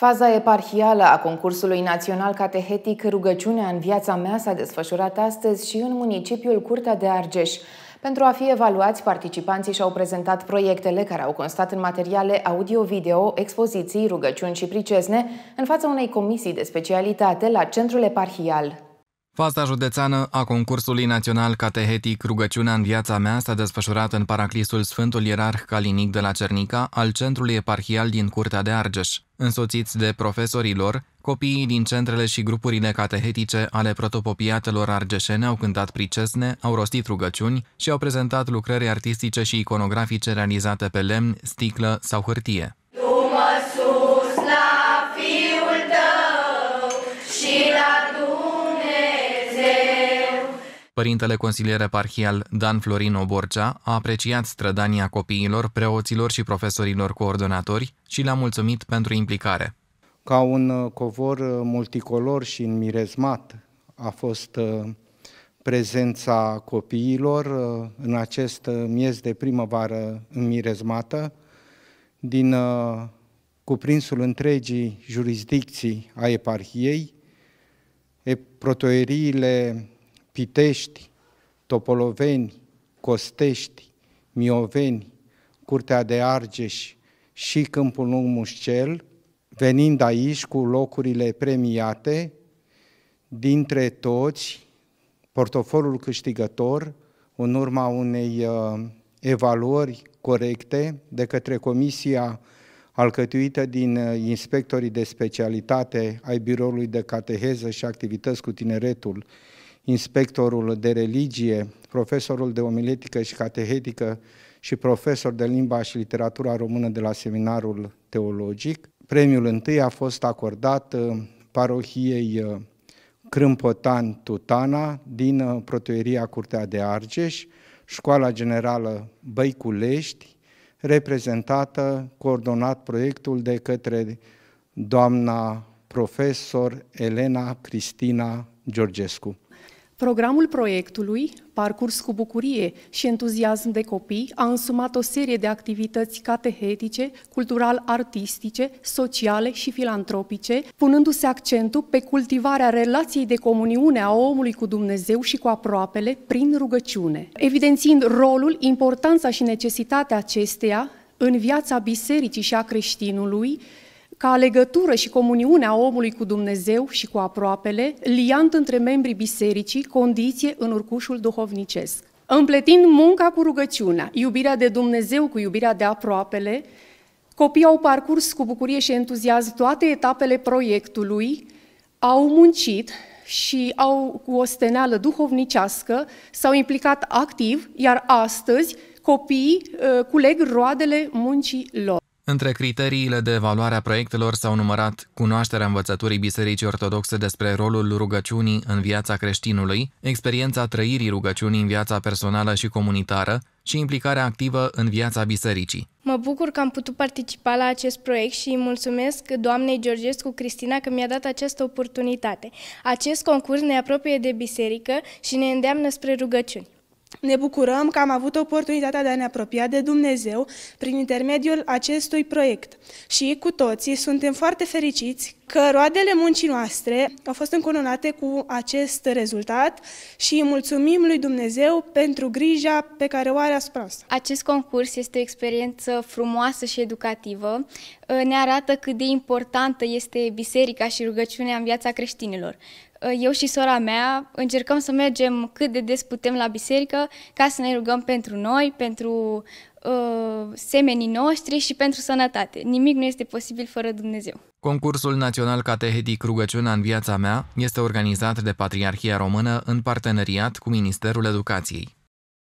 Faza eparhială a concursului național catehetic Rugăciunea în viața mea s-a desfășurat astăzi și în municipiul Curtea de Argeș. Pentru a fi evaluați, participanții și-au prezentat proiectele care au constat în materiale audio-video, expoziții, rugăciuni și pricesne în fața unei comisii de specialitate la Centrul Eparhial. Faza județeană a concursului național catehetic Rugăciunea în viața mea s-a desfășurat în paraclisul Sfântul Ierarh Calinic de la Cernica al Centrului Eparhial din Curtea de Argeș. Însoțiți de profesorilor, copiii din centrele și grupurile catehetice ale protopopiatelor argeșene au cântat pricesne, au rostit rugăciuni și au prezentat lucrări artistice și iconografice realizate pe lemn, sticlă sau hârtie. Părintele consilier eparhial Dan Florino Borcea a apreciat strădania copiilor, preoților și profesorilor coordonatori și le-a mulțumit pentru implicare. Ca un uh, covor uh, multicolor și înmirezmat a fost uh, prezența copiilor în acest miez de primăvară înmirezmată din cuprinsul întregii jurisdicții a eparhiei, protoeriile Pitești, Topoloveni, Costești, Mioveni, Curtea de Argeș și Câmpul Lung Mușcel, venind aici cu locurile premiate, dintre toți, portofolul câștigător, în urma unei uh, evaluări corecte de către Comisia alcătuită din uh, inspectorii de specialitate ai Biroului de Cateheză și Activități cu Tineretul inspectorul de religie, profesorul de omiletică și catehetică și profesor de limba și literatura română de la seminarul teologic. Premiul întâi a fost acordat uh, parohiei uh, Crâmpotan Tutana din uh, protoieria Curtea de Argeș, Școala Generală Băiculești, reprezentată, coordonat proiectul de către doamna profesor Elena Cristina Georgescu. Programul proiectului, parcurs cu bucurie și entuziasm de copii, a însumat o serie de activități catehetice, cultural-artistice, sociale și filantropice, punându-se accentul pe cultivarea relației de comuniune a omului cu Dumnezeu și cu aproapele prin rugăciune, evidențiind rolul, importanța și necesitatea acesteia în viața bisericii și a creștinului, ca legătură și comuniune a omului cu Dumnezeu și cu aproapele, liant între membrii bisericii, condiție în urcușul duhovnicesc. Împletind munca cu rugăciunea, iubirea de Dumnezeu cu iubirea de aproapele, copiii au parcurs cu bucurie și entuziasm toate etapele proiectului, au muncit și au cu o steneală duhovnicească, s-au implicat activ, iar astăzi copiii uh, culeg roadele muncii lor. Între criteriile de evaluare a proiectelor s-au numărat cunoașterea învățăturii Bisericii Ortodoxe despre rolul rugăciunii în viața creștinului, experiența trăirii rugăciunii în viața personală și comunitară și implicarea activă în viața bisericii. Mă bucur că am putut participa la acest proiect și îi mulțumesc doamnei Georgescu Cristina că mi-a dat această oportunitate. Acest concurs ne apropie de biserică și ne îndeamnă spre rugăciuni. Ne bucurăm că am avut oportunitatea de a ne apropia de Dumnezeu prin intermediul acestui proiect și cu toții suntem foarte fericiți că roadele muncii noastre au fost încolonate cu acest rezultat și mulțumim lui Dumnezeu pentru grija pe care o are asupra asta. Acest concurs este o experiență frumoasă și educativă. Ne arată cât de importantă este biserica și rugăciunea în viața creștinilor. Ă, eu și sora mea încercăm să mergem cât de des putem la biserică ca să ne rugăm pentru noi, pentru uh, semenii noștri și pentru sănătate. Nimic nu este posibil fără Dumnezeu. Concursul Național Catehetic Rugăciunea în viața mea este organizat de Patriarhia Română în parteneriat cu Ministerul Educației.